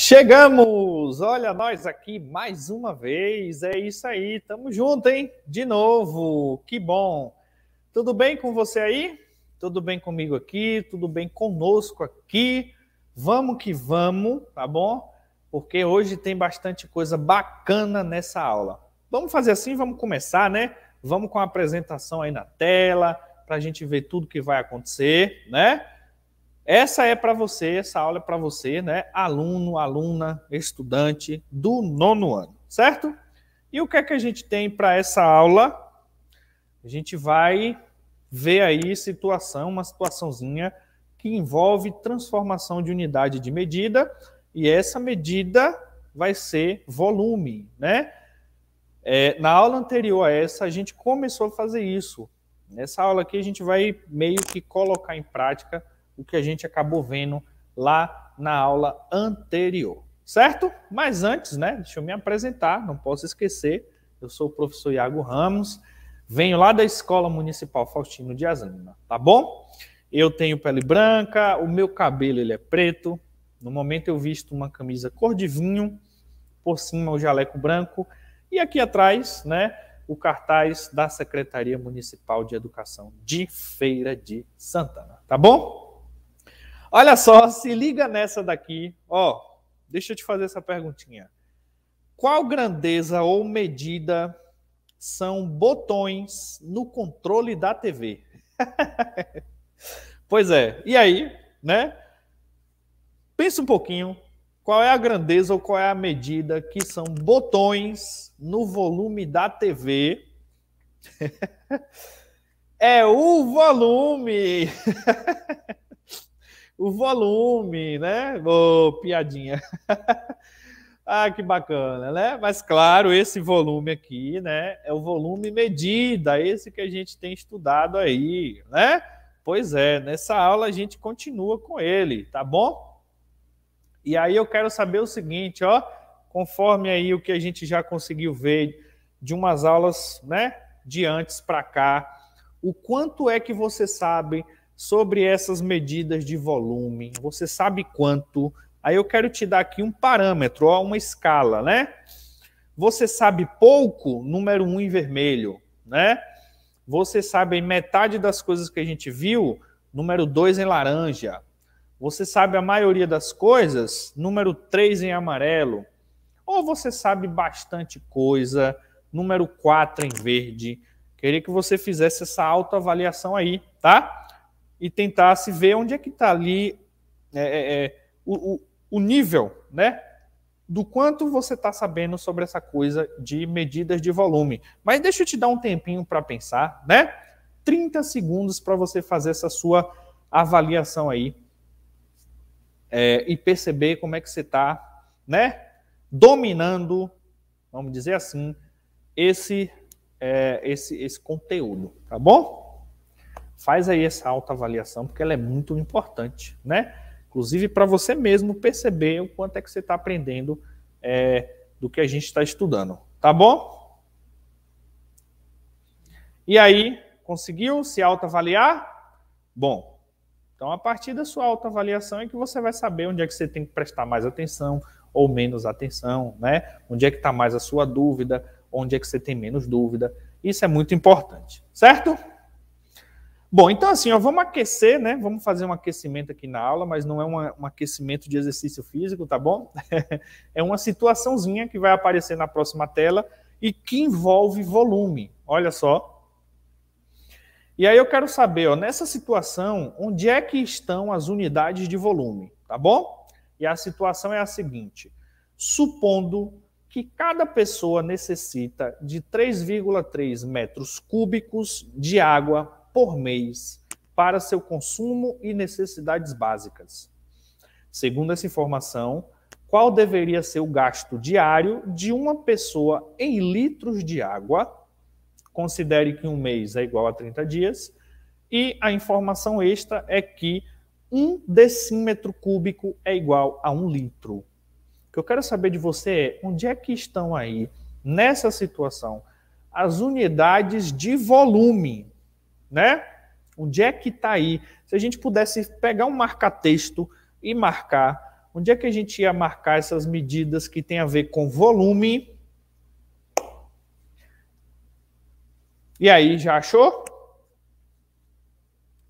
Chegamos! Olha nós aqui mais uma vez. É isso aí, tamo junto, hein? De novo. Que bom. Tudo bem com você aí? Tudo bem comigo aqui? Tudo bem conosco aqui? Vamos que vamos, tá bom? Porque hoje tem bastante coisa bacana nessa aula. Vamos fazer assim, vamos começar, né? Vamos com a apresentação aí na tela para a gente ver tudo que vai acontecer, né? Essa é para você, essa aula é para você, né? Aluno, aluna, estudante do nono ano, certo? E o que é que a gente tem para essa aula? A gente vai ver aí situação, uma situaçãozinha que envolve transformação de unidade de medida, e essa medida vai ser volume, né? É, na aula anterior a essa, a gente começou a fazer isso. Nessa aula aqui, a gente vai meio que colocar em prática o que a gente acabou vendo lá na aula anterior, certo? Mas antes, né, deixa eu me apresentar, não posso esquecer, eu sou o professor Iago Ramos, venho lá da Escola Municipal Faustino de Azanina, tá bom? Eu tenho pele branca, o meu cabelo ele é preto, no momento eu visto uma camisa cor de vinho, por cima o jaleco branco e aqui atrás, né, o cartaz da Secretaria Municipal de Educação de Feira de Santana, tá bom? Olha só, se liga nessa daqui. Ó, deixa eu te fazer essa perguntinha. Qual grandeza ou medida são botões no controle da TV? pois é. E aí, né? Pensa um pouquinho. Qual é a grandeza ou qual é a medida que são botões no volume da TV? é o volume. o volume, né? Ô, oh, piadinha. ah, que bacana, né? Mas claro, esse volume aqui, né, é o volume medida, esse que a gente tem estudado aí, né? Pois é, nessa aula a gente continua com ele, tá bom? E aí eu quero saber o seguinte, ó, conforme aí o que a gente já conseguiu ver de umas aulas, né, de antes para cá, o quanto é que você sabe sobre essas medidas de volume. Você sabe quanto? Aí eu quero te dar aqui um parâmetro, ó, uma escala, né? Você sabe pouco, número um em vermelho, né? Você sabe metade das coisas que a gente viu, número dois em laranja. Você sabe a maioria das coisas, número três em amarelo. Ou você sabe bastante coisa, número 4 em verde. Queria que você fizesse essa autoavaliação aí, tá? e tentasse ver onde é que está ali é, é, é, o, o, o nível, né? Do quanto você está sabendo sobre essa coisa de medidas de volume. Mas deixa eu te dar um tempinho para pensar, né? 30 segundos para você fazer essa sua avaliação aí é, e perceber como é que você está, né? Dominando, vamos dizer assim, esse, é, esse, esse conteúdo, tá bom? Faz aí essa autoavaliação, porque ela é muito importante, né? Inclusive para você mesmo perceber o quanto é que você está aprendendo é, do que a gente está estudando, tá bom? E aí, conseguiu se autoavaliar? Bom, então a partir da sua autoavaliação é que você vai saber onde é que você tem que prestar mais atenção ou menos atenção, né? Onde é que está mais a sua dúvida, onde é que você tem menos dúvida. Isso é muito importante, certo? Bom, então assim, ó, vamos aquecer, né? Vamos fazer um aquecimento aqui na aula, mas não é uma, um aquecimento de exercício físico, tá bom? é uma situaçãozinha que vai aparecer na próxima tela e que envolve volume. Olha só. E aí eu quero saber, ó, nessa situação, onde é que estão as unidades de volume, tá bom? E a situação é a seguinte: supondo que cada pessoa necessita de 3,3 metros cúbicos de água por mês para seu consumo e necessidades básicas. Segundo essa informação, qual deveria ser o gasto diário de uma pessoa em litros de água? Considere que um mês é igual a 30 dias. E a informação extra é que um decímetro cúbico é igual a um litro. O que eu quero saber de você é onde é que estão aí, nessa situação, as unidades de volume né? Onde é que está aí? Se a gente pudesse pegar um marca-texto e marcar, onde é que a gente ia marcar essas medidas que tem a ver com volume? E aí, já achou?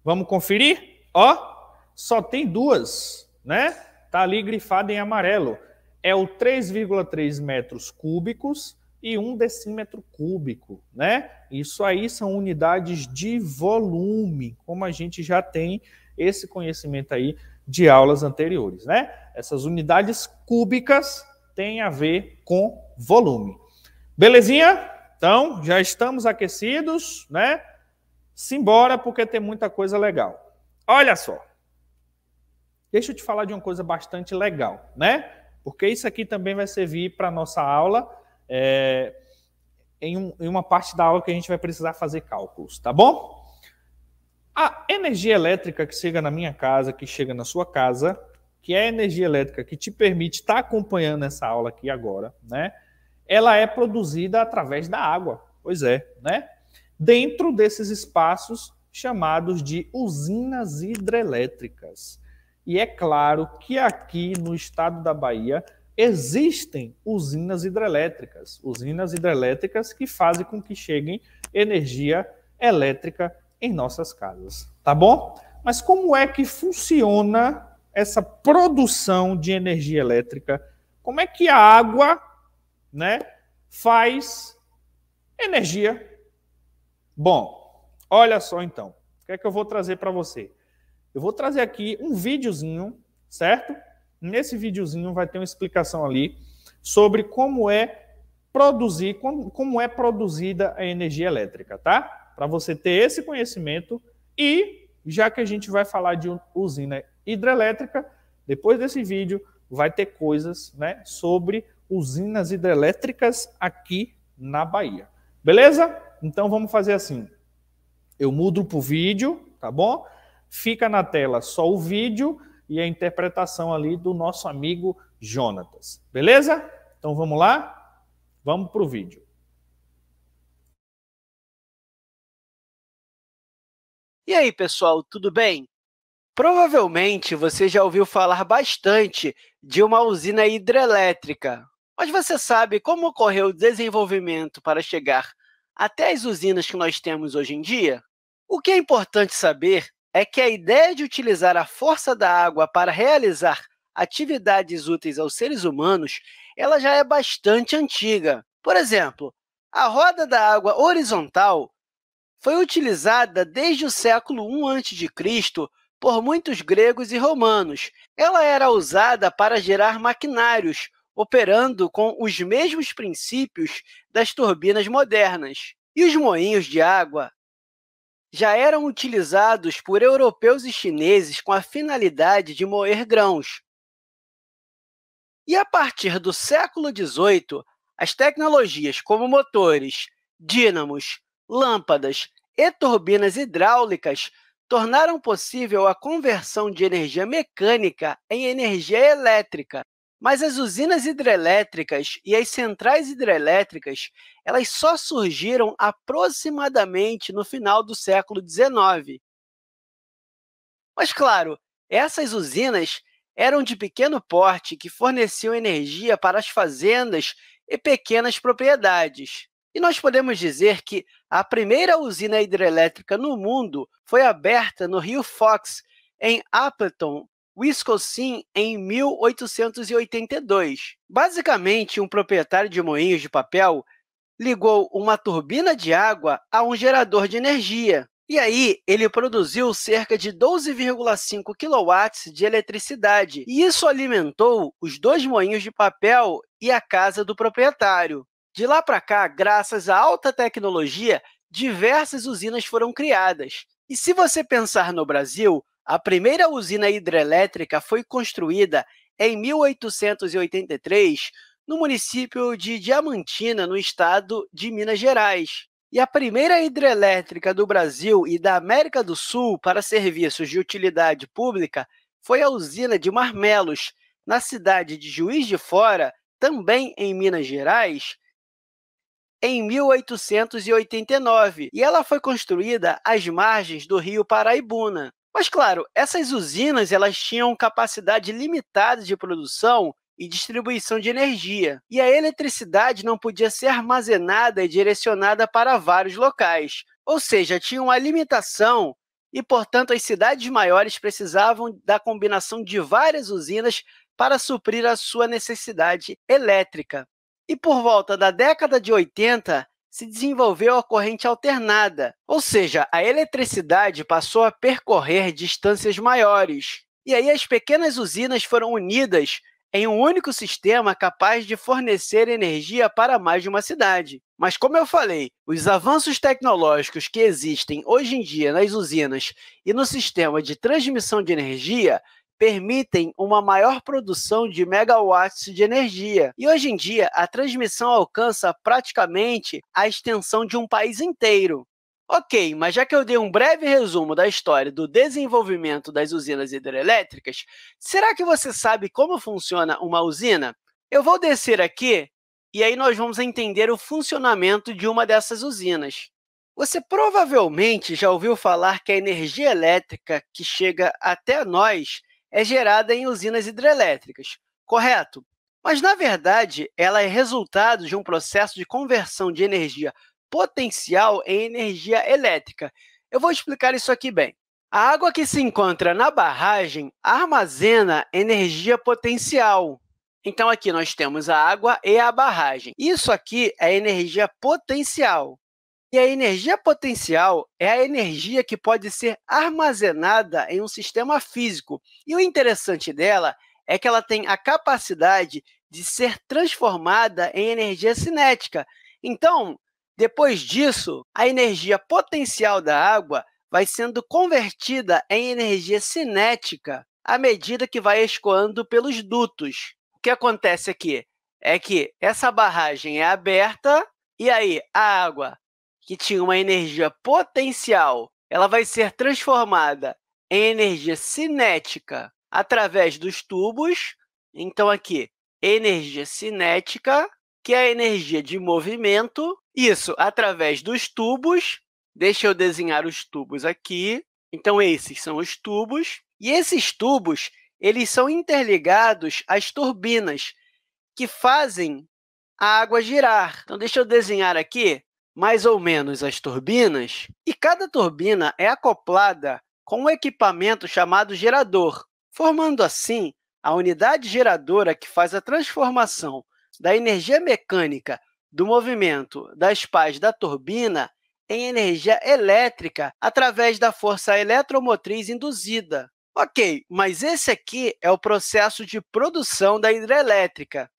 Vamos conferir? Ó, só tem duas, né? Tá ali grifado em amarelo. É o 3,3 metros cúbicos e um decímetro cúbico, né? Isso aí são unidades de volume, como a gente já tem esse conhecimento aí de aulas anteriores, né? Essas unidades cúbicas têm a ver com volume. Belezinha? Então, já estamos aquecidos, né? Simbora, porque tem muita coisa legal. Olha só. Deixa eu te falar de uma coisa bastante legal, né? Porque isso aqui também vai servir para nossa aula é, em, um, em uma parte da aula que a gente vai precisar fazer cálculos, tá bom? A energia elétrica que chega na minha casa, que chega na sua casa, que é a energia elétrica que te permite estar tá acompanhando essa aula aqui agora, né? Ela é produzida através da água, pois é, né? Dentro desses espaços chamados de usinas hidrelétricas. E é claro que aqui no estado da Bahia existem usinas hidrelétricas, usinas hidrelétricas que fazem com que cheguem energia elétrica em nossas casas, tá bom? Mas como é que funciona essa produção de energia elétrica? Como é que a água, né, faz energia? Bom, olha só então. O que é que eu vou trazer para você? Eu vou trazer aqui um videozinho, certo? Nesse videozinho vai ter uma explicação ali sobre como é produzir, como, como é produzida a energia elétrica, tá? Para você ter esse conhecimento e já que a gente vai falar de usina hidrelétrica, depois desse vídeo vai ter coisas, né, sobre usinas hidrelétricas aqui na Bahia. Beleza? Então vamos fazer assim. Eu mudo para o vídeo, tá bom? Fica na tela só o vídeo e a interpretação ali do nosso amigo Jonatas. Beleza? Então vamos lá? Vamos para o vídeo. E aí, pessoal, tudo bem? Provavelmente você já ouviu falar bastante de uma usina hidrelétrica, mas você sabe como ocorreu o desenvolvimento para chegar até as usinas que nós temos hoje em dia? O que é importante saber é que a ideia de utilizar a força da água para realizar atividades úteis aos seres humanos, ela já é bastante antiga. Por exemplo, a roda da água horizontal foi utilizada desde o século I a.C. por muitos gregos e romanos. Ela era usada para gerar maquinários, operando com os mesmos princípios das turbinas modernas. E os moinhos de água já eram utilizados por europeus e chineses com a finalidade de moer grãos. E a partir do século XVIII, as tecnologias como motores, dínamos, lâmpadas e turbinas hidráulicas tornaram possível a conversão de energia mecânica em energia elétrica, mas as usinas hidrelétricas e as centrais hidrelétricas, elas só surgiram aproximadamente no final do século XIX. Mas claro, essas usinas eram de pequeno porte que forneciam energia para as fazendas e pequenas propriedades. E nós podemos dizer que a primeira usina hidrelétrica no mundo foi aberta no Rio Fox, em Appleton, Wisconsin em 1882. Basicamente, um proprietário de moinhos de papel ligou uma turbina de água a um gerador de energia. E aí, ele produziu cerca de 12,5 kW de eletricidade. E isso alimentou os dois moinhos de papel e a casa do proprietário. De lá para cá, graças à alta tecnologia, diversas usinas foram criadas. E se você pensar no Brasil, a primeira usina hidrelétrica foi construída em 1883 no município de Diamantina, no estado de Minas Gerais. E a primeira hidrelétrica do Brasil e da América do Sul para serviços de utilidade pública foi a usina de Marmelos, na cidade de Juiz de Fora, também em Minas Gerais, em 1889, e ela foi construída às margens do rio Paraibuna. Mas claro, essas usinas elas tinham capacidade limitada de produção e distribuição de energia, e a eletricidade não podia ser armazenada e direcionada para vários locais. Ou seja, tinha uma limitação e, portanto, as cidades maiores precisavam da combinação de várias usinas para suprir a sua necessidade elétrica. E por volta da década de 80, se desenvolveu a corrente alternada, ou seja, a eletricidade passou a percorrer distâncias maiores. E aí as pequenas usinas foram unidas em um único sistema capaz de fornecer energia para mais de uma cidade. Mas, como eu falei, os avanços tecnológicos que existem hoje em dia nas usinas e no sistema de transmissão de energia permitem uma maior produção de megawatts de energia. E hoje em dia, a transmissão alcança praticamente a extensão de um país inteiro. Ok, mas já que eu dei um breve resumo da história do desenvolvimento das usinas hidrelétricas, será que você sabe como funciona uma usina? Eu vou descer aqui e aí nós vamos entender o funcionamento de uma dessas usinas. Você provavelmente já ouviu falar que a energia elétrica que chega até nós é gerada em usinas hidrelétricas, correto? Mas, na verdade, ela é resultado de um processo de conversão de energia potencial em energia elétrica. Eu vou explicar isso aqui bem. A água que se encontra na barragem armazena energia potencial. Então, aqui nós temos a água e a barragem. Isso aqui é energia potencial. E a energia potencial é a energia que pode ser armazenada em um sistema físico. E o interessante dela é que ela tem a capacidade de ser transformada em energia cinética. Então, depois disso, a energia potencial da água vai sendo convertida em energia cinética à medida que vai escoando pelos dutos. O que acontece aqui é que essa barragem é aberta e aí a água que tinha uma energia potencial, ela vai ser transformada em energia cinética através dos tubos. Então, aqui, energia cinética, que é a energia de movimento. Isso, através dos tubos. Deixa eu desenhar os tubos aqui. Então, esses são os tubos. E esses tubos, eles são interligados às turbinas, que fazem a água girar. Então, deixa eu desenhar aqui mais ou menos as turbinas, e cada turbina é acoplada com um equipamento chamado gerador, formando assim a unidade geradora que faz a transformação da energia mecânica do movimento das pás da turbina em energia elétrica através da força eletromotriz induzida. Ok, mas esse aqui é o processo de produção da hidrelétrica.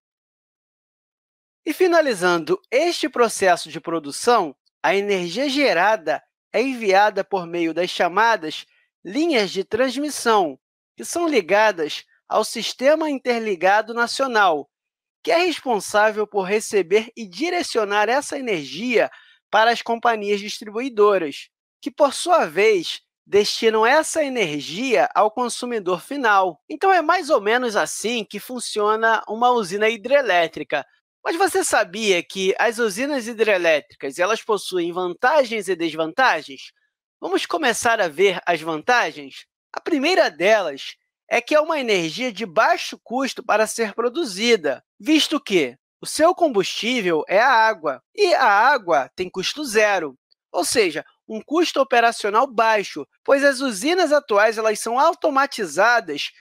E finalizando este processo de produção, a energia gerada é enviada por meio das chamadas linhas de transmissão, que são ligadas ao Sistema Interligado Nacional, que é responsável por receber e direcionar essa energia para as companhias distribuidoras, que, por sua vez, destinam essa energia ao consumidor final. Então, é mais ou menos assim que funciona uma usina hidrelétrica. Mas você sabia que as usinas hidrelétricas elas possuem vantagens e desvantagens? Vamos começar a ver as vantagens? A primeira delas é que é uma energia de baixo custo para ser produzida, visto que o seu combustível é a água e a água tem custo zero, ou seja, um custo operacional baixo, pois as usinas atuais elas são automatizadas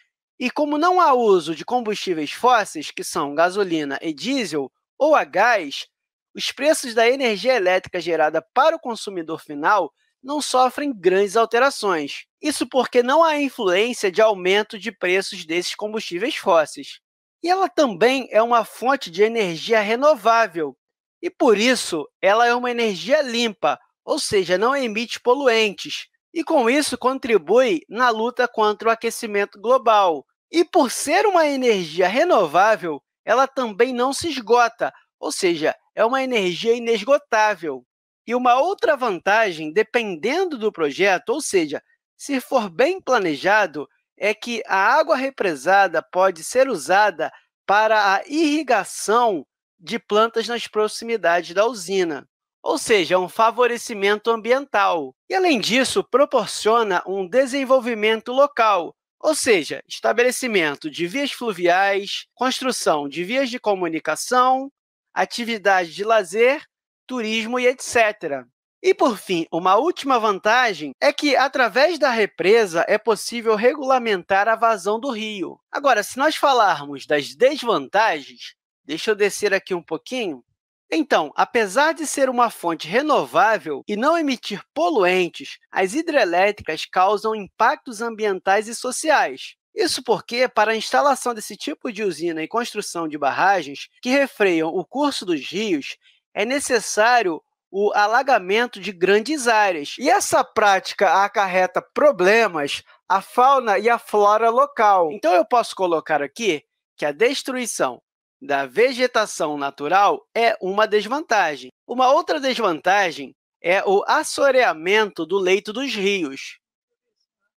e como não há uso de combustíveis fósseis, que são gasolina e diesel, ou a gás, os preços da energia elétrica gerada para o consumidor final não sofrem grandes alterações. Isso porque não há influência de aumento de preços desses combustíveis fósseis. E ela também é uma fonte de energia renovável, e por isso ela é uma energia limpa, ou seja, não emite poluentes, e com isso contribui na luta contra o aquecimento global, e por ser uma energia renovável, ela também não se esgota, ou seja, é uma energia inesgotável. E uma outra vantagem, dependendo do projeto, ou seja, se for bem planejado, é que a água represada pode ser usada para a irrigação de plantas nas proximidades da usina, ou seja, é um favorecimento ambiental. E além disso, proporciona um desenvolvimento local, ou seja, estabelecimento de vias fluviais, construção de vias de comunicação, atividade de lazer, turismo e etc. E por fim, uma última vantagem é que através da represa é possível regulamentar a vazão do rio. Agora, se nós falarmos das desvantagens, deixa eu descer aqui um pouquinho. Então, apesar de ser uma fonte renovável e não emitir poluentes, as hidrelétricas causam impactos ambientais e sociais. Isso porque, para a instalação desse tipo de usina e construção de barragens que refreiam o curso dos rios, é necessário o alagamento de grandes áreas. E essa prática acarreta problemas à fauna e à flora local. Então, eu posso colocar aqui que a destruição da vegetação natural é uma desvantagem. Uma outra desvantagem é o assoreamento do leito dos rios.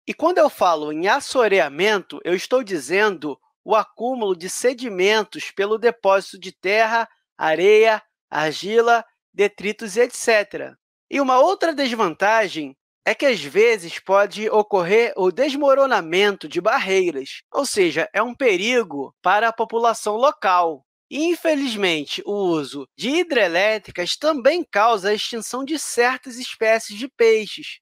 E quando eu falo em assoreamento, eu estou dizendo o acúmulo de sedimentos pelo depósito de terra, areia, argila, detritos, etc. E uma outra desvantagem é que às vezes pode ocorrer o desmoronamento de barreiras, ou seja, é um perigo para a população local. Infelizmente, o uso de hidrelétricas também causa a extinção de certas espécies de peixes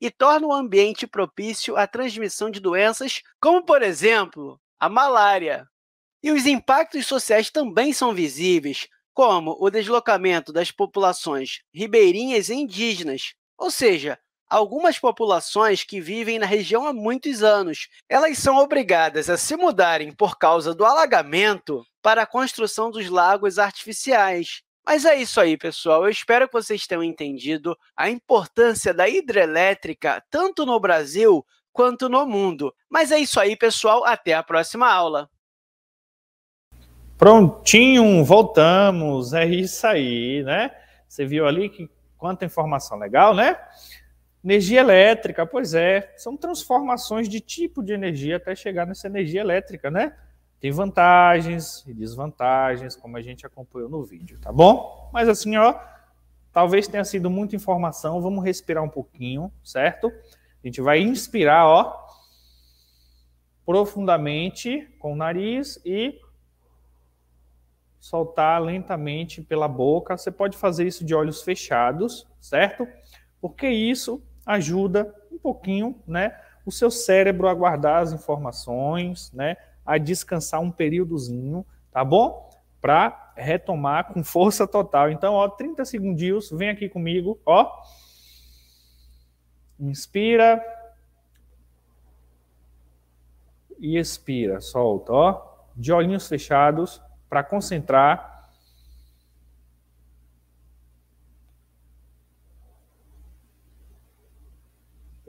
e torna o ambiente propício à transmissão de doenças, como, por exemplo, a malária. E os impactos sociais também são visíveis, como o deslocamento das populações ribeirinhas e indígenas, ou seja, algumas populações que vivem na região há muitos anos. Elas são obrigadas a se mudarem por causa do alagamento para a construção dos lagos artificiais. Mas é isso aí, pessoal. Eu espero que vocês tenham entendido a importância da hidrelétrica tanto no Brasil quanto no mundo. Mas é isso aí, pessoal. Até a próxima aula. Prontinho, voltamos. É isso aí, né? Você viu ali que quanta informação legal, né? Energia elétrica, pois é, são transformações de tipo de energia até chegar nessa energia elétrica, né? Tem vantagens e desvantagens, como a gente acompanhou no vídeo, tá bom? Mas assim, ó, talvez tenha sido muita informação, vamos respirar um pouquinho, certo? A gente vai inspirar, ó, profundamente com o nariz e soltar lentamente pela boca. Você pode fazer isso de olhos fechados, certo? Porque isso ajuda um pouquinho, né, o seu cérebro a guardar as informações, né, a descansar um períodozinho, tá bom? Para retomar com força total. Então, ó, 30 segundinhos, vem aqui comigo, ó. Inspira. E expira, solta, ó. De olhinhos fechados para concentrar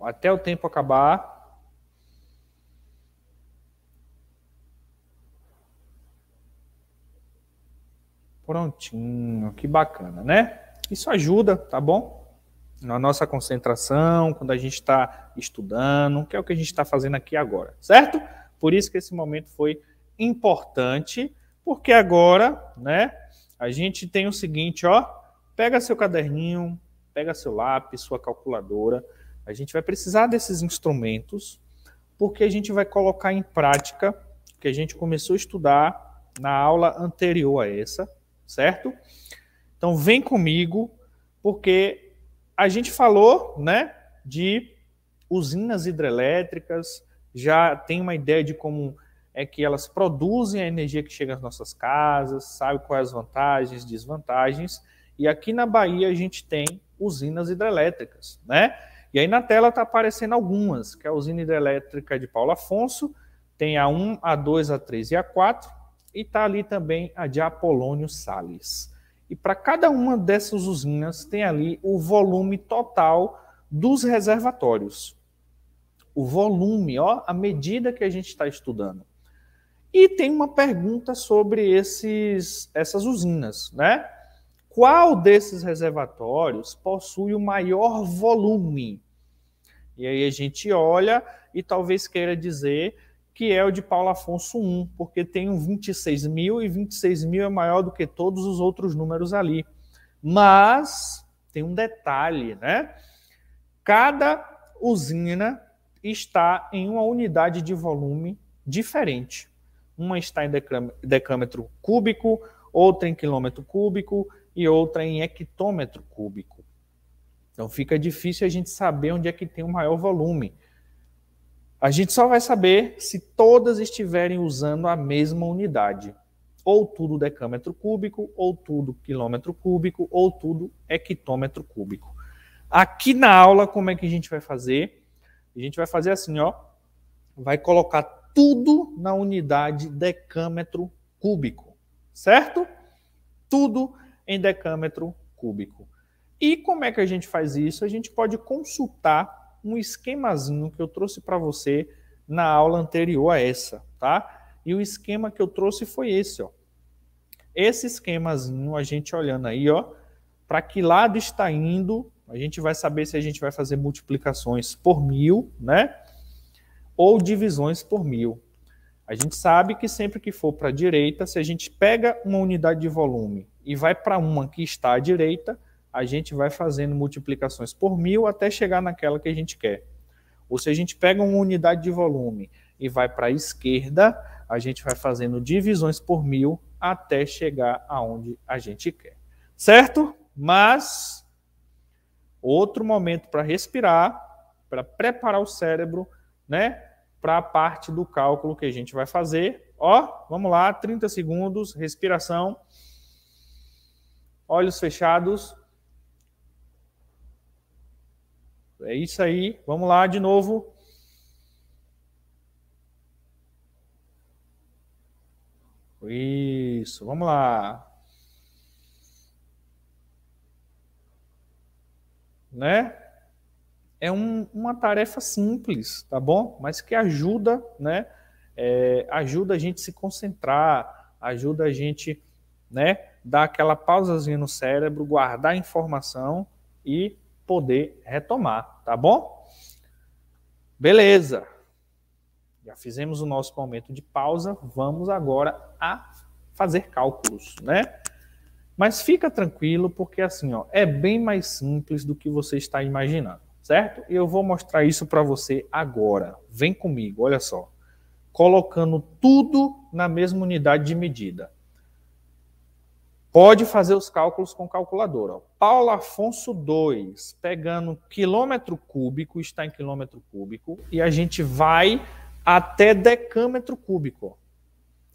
até o tempo acabar. Prontinho, que bacana, né? Isso ajuda, tá bom? Na nossa concentração, quando a gente está estudando, que é o que a gente está fazendo aqui agora, certo? Por isso que esse momento foi importante, porque agora, né, a gente tem o seguinte, ó, pega seu caderninho, pega seu lápis, sua calculadora, a gente vai precisar desses instrumentos porque a gente vai colocar em prática o que a gente começou a estudar na aula anterior a essa, certo? Então vem comigo, porque a gente falou, né, de usinas hidrelétricas, já tem uma ideia de como é que elas produzem a energia que chega às nossas casas, sabe quais as vantagens, desvantagens. E aqui na Bahia a gente tem usinas hidrelétricas, né? E aí na tela está aparecendo algumas, que é a usina hidrelétrica de Paulo Afonso, tem a 1, a 2, a 3 e a 4, e está ali também a de Apolônio Sales. E para cada uma dessas usinas tem ali o volume total dos reservatórios. O volume, ó, a medida que a gente está estudando. E tem uma pergunta sobre esses, essas usinas, né? qual desses reservatórios possui o maior volume. E aí a gente olha e talvez queira dizer que é o de Paulo Afonso I, porque tem um 26 mil e 26 mil é maior do que todos os outros números ali. Mas tem um detalhe, né? Cada usina está em uma unidade de volume diferente. Uma está em decâmetro cúbico, outra em quilômetro cúbico, e outra em hectômetro cúbico. Então fica difícil a gente saber onde é que tem o maior volume. A gente só vai saber se todas estiverem usando a mesma unidade. Ou tudo decâmetro cúbico, ou tudo quilômetro cúbico, ou tudo hectômetro cúbico. Aqui na aula, como é que a gente vai fazer? A gente vai fazer assim, ó. Vai colocar tudo na unidade decâmetro cúbico, certo? Tudo em decâmetro cúbico. E como é que a gente faz isso? A gente pode consultar um esquemazinho que eu trouxe para você na aula anterior a essa, tá? E o esquema que eu trouxe foi esse, ó. Esse esquemazinho, a gente olhando aí, ó, para que lado está indo, a gente vai saber se a gente vai fazer multiplicações por mil, né? Ou divisões por mil. A gente sabe que sempre que for para a direita, se a gente pega uma unidade de volume e vai para uma que está à direita, a gente vai fazendo multiplicações por mil até chegar naquela que a gente quer. Ou se a gente pega uma unidade de volume e vai para a esquerda, a gente vai fazendo divisões por mil até chegar aonde a gente quer. Certo? Mas outro momento para respirar, para preparar o cérebro, né, para a parte do cálculo que a gente vai fazer. Ó, vamos lá, 30 segundos, respiração olhos fechados. É isso aí. Vamos lá de novo. Isso, vamos lá. Né? É um, uma tarefa simples, tá bom? Mas que ajuda, né? É, ajuda a gente se concentrar, ajuda a gente, né? dar aquela pausazinha no cérebro, guardar a informação e poder retomar, tá bom? Beleza. Já fizemos o nosso momento de pausa, vamos agora a fazer cálculos, né? Mas fica tranquilo, porque assim, ó, é bem mais simples do que você está imaginando, certo? E eu vou mostrar isso para você agora. Vem comigo, olha só. Colocando tudo na mesma unidade de medida. Pode fazer os cálculos com calculadora. Ó. Paulo Afonso 2, pegando quilômetro cúbico, está em quilômetro cúbico, e a gente vai até decâmetro cúbico.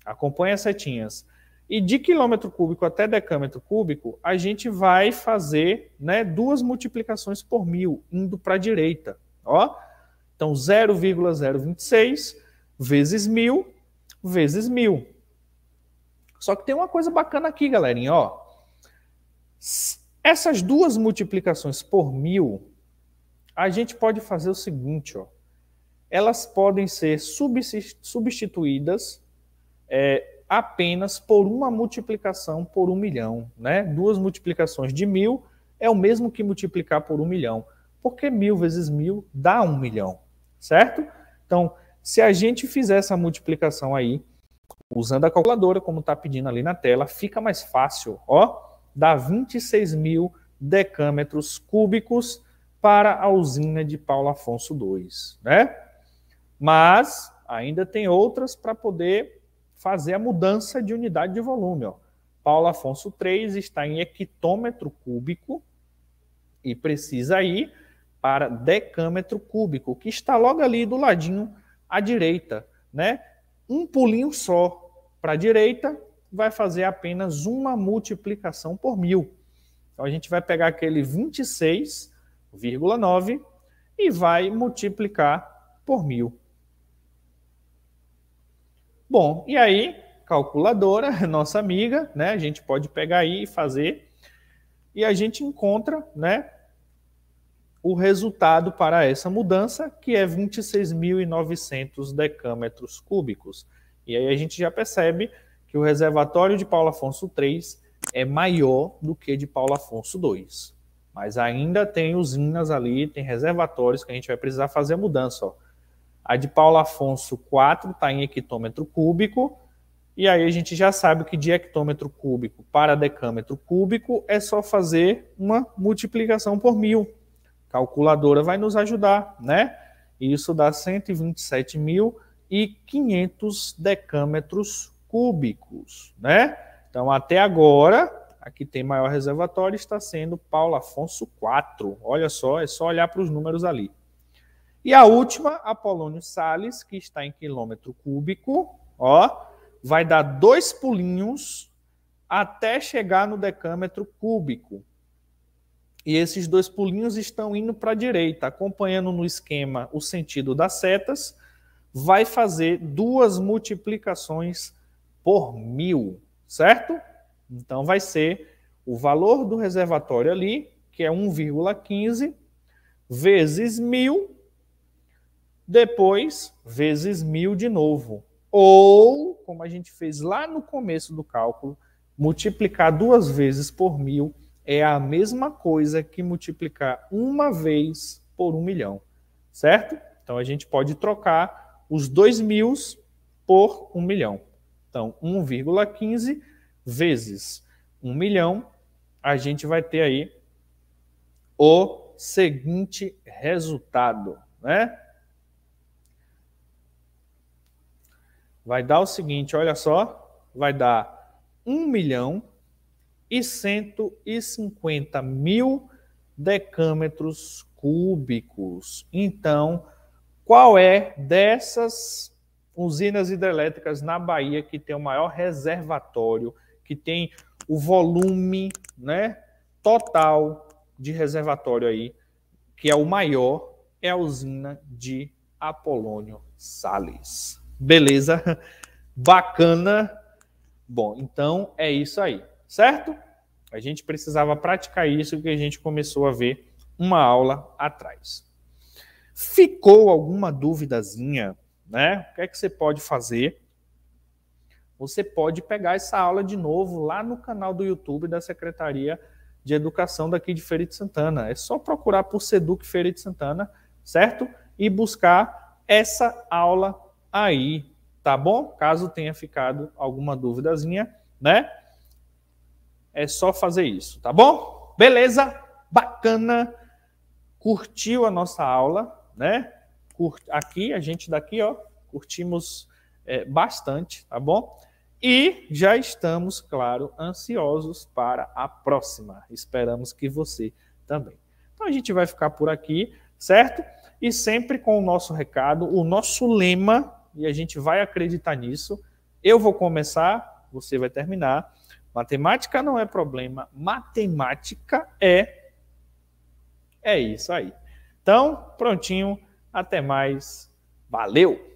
Acompanha as setinhas. E de quilômetro cúbico até decâmetro cúbico, a gente vai fazer né, duas multiplicações por mil, indo para a direita. Ó. Então, 0,026 vezes mil, vezes mil. Só que tem uma coisa bacana aqui, galerinha, ó. Essas duas multiplicações por mil, a gente pode fazer o seguinte, ó. Elas podem ser substituídas é, apenas por uma multiplicação por um milhão, né? Duas multiplicações de mil é o mesmo que multiplicar por um milhão, porque mil vezes mil dá um milhão, certo? Então, se a gente fizer essa multiplicação aí, usando a calculadora, como está pedindo ali na tela, fica mais fácil, ó, dá 26 mil decâmetros cúbicos para a usina de Paulo Afonso II, né? Mas ainda tem outras para poder fazer a mudança de unidade de volume, ó. Paulo Afonso III está em hectômetro cúbico e precisa ir para decâmetro cúbico, que está logo ali do ladinho à direita, né? Um pulinho só, para a direita, vai fazer apenas uma multiplicação por mil. Então a gente vai pegar aquele 26,9 e vai multiplicar por mil. Bom, e aí, calculadora, nossa amiga, né? A gente pode pegar aí e fazer. E a gente encontra, né? O resultado para essa mudança, que é 26.900 decâmetros cúbicos. E aí a gente já percebe que o reservatório de Paulo Afonso III é maior do que de Paulo Afonso II. Mas ainda tem usinas ali, tem reservatórios que a gente vai precisar fazer a mudança. Ó. A de Paulo Afonso IV está em hectômetro cúbico, e aí a gente já sabe que de hectômetro cúbico para decâmetro cúbico é só fazer uma multiplicação por mil. Calculadora vai nos ajudar, né? isso dá 127 mil e 500 decâmetros cúbicos, né? Então, até agora, aqui tem maior reservatório, está sendo Paulo Afonso IV. Olha só, é só olhar para os números ali. E a última, Apolônio Sales, que está em quilômetro cúbico, ó, vai dar dois pulinhos até chegar no decâmetro cúbico. E esses dois pulinhos estão indo para a direita, acompanhando no esquema o sentido das setas vai fazer duas multiplicações por mil, certo? Então vai ser o valor do reservatório ali, que é 1,15, vezes mil, depois vezes mil de novo. Ou, como a gente fez lá no começo do cálculo, multiplicar duas vezes por mil é a mesma coisa que multiplicar uma vez por um milhão, certo? Então a gente pode trocar os dois mil por um milhão. Então, 1,15 vezes um milhão, a gente vai ter aí o seguinte resultado, né? Vai dar o seguinte, olha só, vai dar 1 milhão e 150 mil decâmetros cúbicos. Então, qual é dessas usinas hidrelétricas na Bahia que tem o maior reservatório, que tem o volume né, total de reservatório aí, que é o maior, é a usina de Apolônio Sales. Beleza? Bacana? Bom, então é isso aí, certo? A gente precisava praticar isso que a gente começou a ver uma aula atrás. Ficou alguma duvidazinha, né? O que é que você pode fazer? Você pode pegar essa aula de novo lá no canal do YouTube da Secretaria de Educação daqui de Feira de Santana. É só procurar por Seduc Feira de Santana, certo? E buscar essa aula aí, tá bom? Caso tenha ficado alguma duvidazinha, né? É só fazer isso, tá bom? Beleza? Bacana? Curtiu a nossa aula? né? Aqui, a gente daqui, ó, curtimos é, bastante, tá bom? E já estamos, claro, ansiosos para a próxima. Esperamos que você também. Então a gente vai ficar por aqui, certo? E sempre com o nosso recado, o nosso lema, e a gente vai acreditar nisso. Eu vou começar, você vai terminar. Matemática não é problema, matemática é. É isso aí. Então, prontinho, até mais. Valeu!